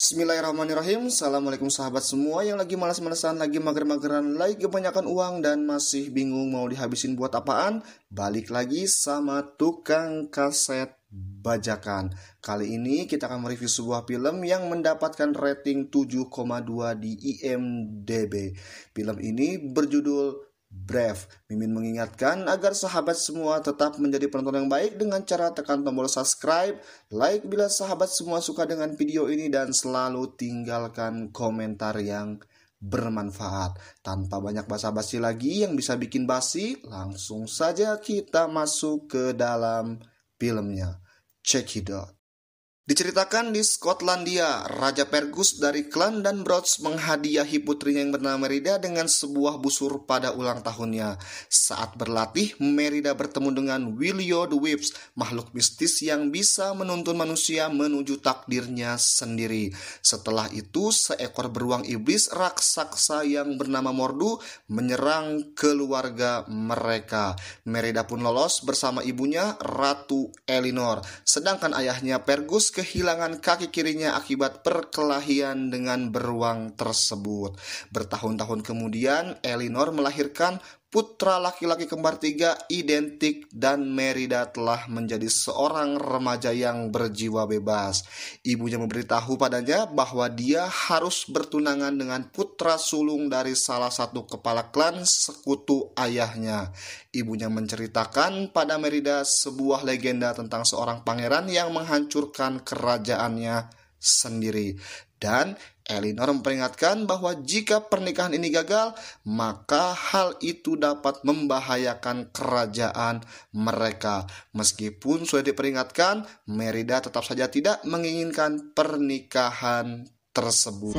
Bismillahirrahmanirrahim Assalamualaikum sahabat semua yang lagi malas malasan lagi mager-mageran, lagi kebanyakan uang dan masih bingung mau dihabisin buat apaan Balik lagi sama tukang kaset bajakan. Kali ini kita akan mereview sebuah film yang mendapatkan rating 7,2 di IMDb. Film ini berjudul Brev, Mimin mengingatkan agar sahabat semua tetap menjadi penonton yang baik dengan cara tekan tombol subscribe, like bila sahabat semua suka dengan video ini dan selalu tinggalkan komentar yang bermanfaat. Tanpa banyak basa-basi lagi yang bisa bikin basi, langsung saja kita masuk ke dalam filmnya. Check it out. Diceritakan di Skotlandia, Raja Pergus dari klan dan Broads menghadiahi putrinya yang bernama Merida dengan sebuah busur pada ulang tahunnya. Saat berlatih, Merida bertemu dengan Willio the Whips, makhluk mistis yang bisa menuntun manusia menuju takdirnya sendiri. Setelah itu, seekor beruang iblis raksasa yang bernama Mordu menyerang keluarga mereka. Merida pun lolos bersama ibunya, Ratu Elinor. Sedangkan ayahnya Pergus kehilangan kaki kirinya akibat perkelahian dengan beruang tersebut. Bertahun-tahun kemudian, Elinor melahirkan putra laki-laki kembar tiga identik dan Merida telah menjadi seorang remaja yang berjiwa bebas. Ibunya memberitahu padanya bahwa dia harus bertunangan dengan putra sulung dari salah satu kepala klan sekutu ayahnya. Ibunya menceritakan pada Merida sebuah legenda tentang seorang pangeran yang menghancurkan kerajaannya sendiri. Dan Elinor memperingatkan bahwa jika pernikahan ini gagal, maka hal itu dapat membahayakan kerajaan mereka. Meskipun sudah diperingatkan, Merida tetap saja tidak menginginkan pernikahan tersebut.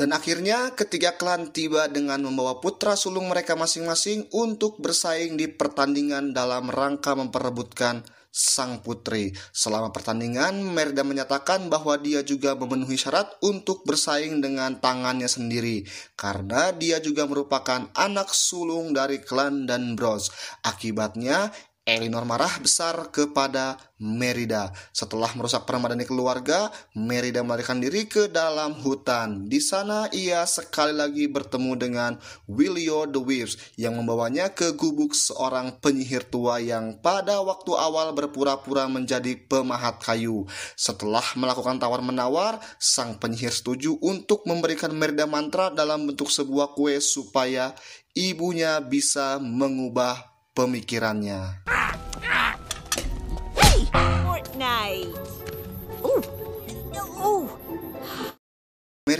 Dan akhirnya ketiga klan tiba dengan membawa putra sulung mereka masing-masing untuk bersaing di pertandingan dalam rangka memperebutkan sang putri. Selama pertandingan, Merda menyatakan bahwa dia juga memenuhi syarat untuk bersaing dengan tangannya sendiri karena dia juga merupakan anak sulung dari klan dan Bros. Akibatnya, Elinor marah besar kepada Merida. Setelah merusak permadani keluarga, Merida melarikan diri ke dalam hutan. Di sana ia sekali lagi bertemu dengan Willio the Weaves yang membawanya ke gubuk seorang penyihir tua yang pada waktu awal berpura-pura menjadi pemahat kayu. Setelah melakukan tawar-menawar, sang penyihir setuju untuk memberikan Merida mantra dalam bentuk sebuah kue supaya ibunya bisa mengubah pemikirannya. Fortnite. Ooh. Ooh.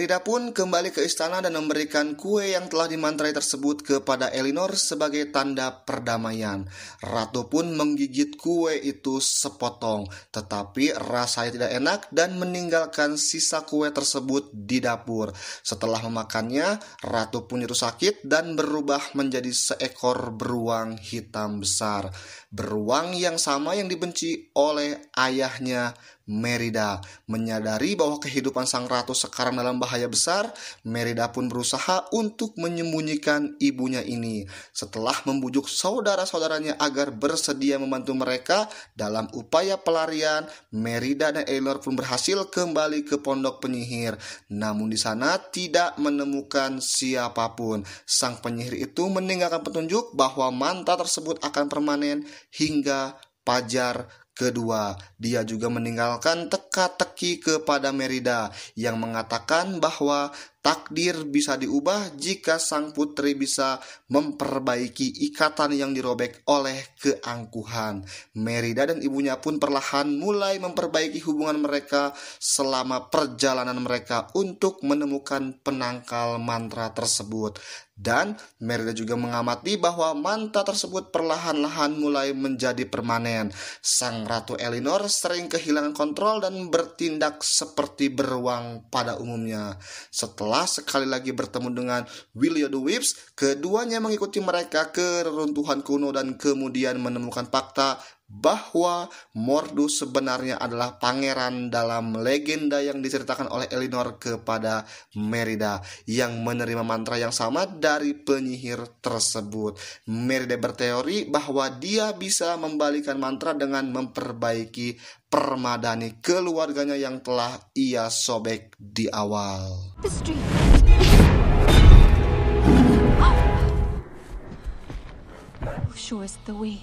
Merida pun kembali ke istana dan memberikan kue yang telah dimantrai tersebut kepada Elinor sebagai tanda perdamaian. Ratu pun menggigit kue itu sepotong, tetapi rasanya tidak enak dan meninggalkan sisa kue tersebut di dapur. Setelah memakannya, Ratu pun jatuh sakit dan berubah menjadi seekor beruang hitam besar. Beruang yang sama yang dibenci oleh ayahnya Merida. Menyadari bahwa kehidupan sang ratu sekarang dalam bahaya besar, Merida pun berusaha untuk menyembunyikan ibunya ini. Setelah membujuk saudara-saudaranya agar bersedia membantu mereka dalam upaya pelarian, Merida dan Eilor pun berhasil kembali ke pondok penyihir. Namun di sana tidak menemukan siapapun. Sang penyihir itu meninggalkan petunjuk bahwa manta tersebut akan permanen hingga pajar Kedua, dia juga meninggalkan teka-teki kepada Merida yang mengatakan bahwa Takdir bisa diubah jika sang putri bisa memperbaiki ikatan yang dirobek oleh keangkuhan. Merida dan ibunya pun perlahan mulai memperbaiki hubungan mereka selama perjalanan mereka untuk menemukan penangkal mantra tersebut. Dan Merida juga mengamati bahwa mantra tersebut perlahan-lahan mulai menjadi permanen. Sang Ratu Elinor sering kehilangan kontrol dan bertindak seperti beruang pada umumnya. Setelah sekali lagi bertemu dengan Willio the Whips. Keduanya mengikuti mereka ke reruntuhan kuno dan kemudian menemukan fakta bahwa mordu sebenarnya adalah pangeran dalam legenda yang diceritakan oleh Elinor kepada Merida yang menerima mantra yang sama dari penyihir tersebut. Merida berteori bahwa dia bisa membalikan mantra dengan memperbaiki permadani keluarganya yang telah ia sobek di awal. the oh. way?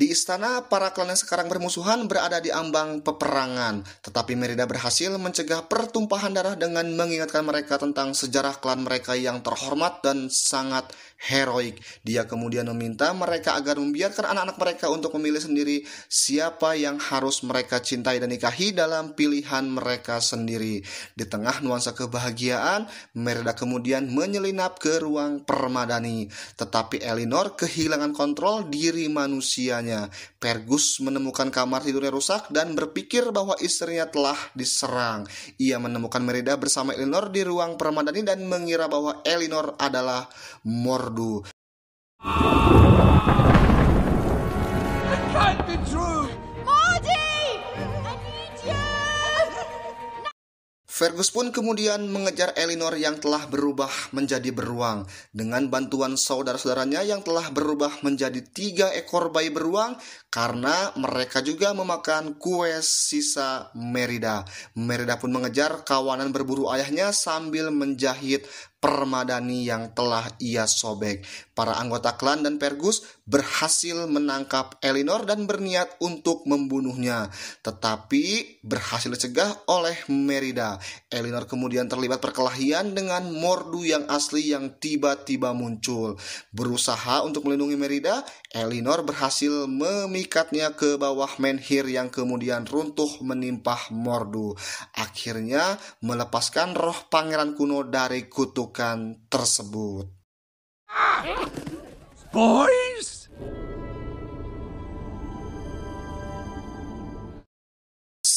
Di istana, para klan yang sekarang bermusuhan berada di ambang peperangan, tetapi Merida berhasil mencegah pertumpahan darah dengan mengingatkan mereka tentang sejarah klan mereka yang terhormat dan sangat heroik. Dia kemudian meminta mereka agar membiarkan anak-anak mereka untuk memilih sendiri siapa yang harus mereka cintai dan nikahi dalam pilihan mereka sendiri. Di tengah nuansa kebahagiaan, Merida kemudian menyelinap ke ruang permadani. Tetapi Elinor kehilangan kontrol diri manusianya. Pergus menemukan kamar tidurnya rusak dan berpikir bahwa istrinya telah diserang. Ia menemukan Merida bersama Elinor di ruang permadani dan mengira bahwa Elinor adalah Mor merdu. Fergus pun kemudian mengejar Elinor yang telah berubah menjadi beruang. Dengan bantuan saudara-saudaranya yang telah berubah menjadi tiga ekor bayi beruang karena mereka juga memakan kue sisa Merida. Merida pun mengejar kawanan berburu ayahnya sambil menjahit permadani yang telah ia sobek. Para anggota klan dan Pergus berhasil menangkap Elinor dan berniat untuk membunuhnya. Tetapi berhasil dicegah oleh Merida. Elinor kemudian terlibat perkelahian dengan Mordu yang asli yang tiba-tiba muncul. Berusaha untuk melindungi Merida, Elinor berhasil memikatnya ke bawah menhir yang kemudian runtuh menimpa Mordu. Akhirnya melepaskan roh pangeran kuno dari kutukan tersebut. Boys!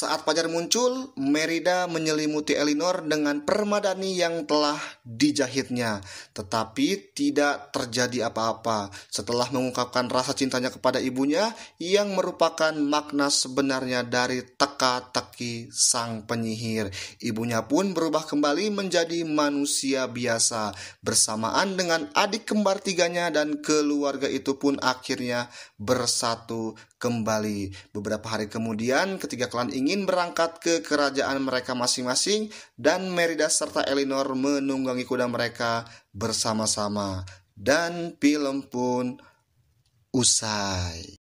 Saat fajar muncul, Merida menyelimuti Elinor dengan permadani yang telah dijahitnya. Tetapi tidak terjadi apa-apa. Setelah mengungkapkan rasa cintanya kepada ibunya yang merupakan makna sebenarnya dari teka-teki sang penyihir. Ibunya pun berubah kembali menjadi manusia biasa. Bersamaan dengan adik kembar tiganya dan keluarga itu pun akhirnya bersatu kembali. Beberapa hari kemudian ketiga klan ingin ingin berangkat ke kerajaan mereka masing-masing dan Merida serta Elinor menunggangi kuda mereka bersama-sama dan film pun usai.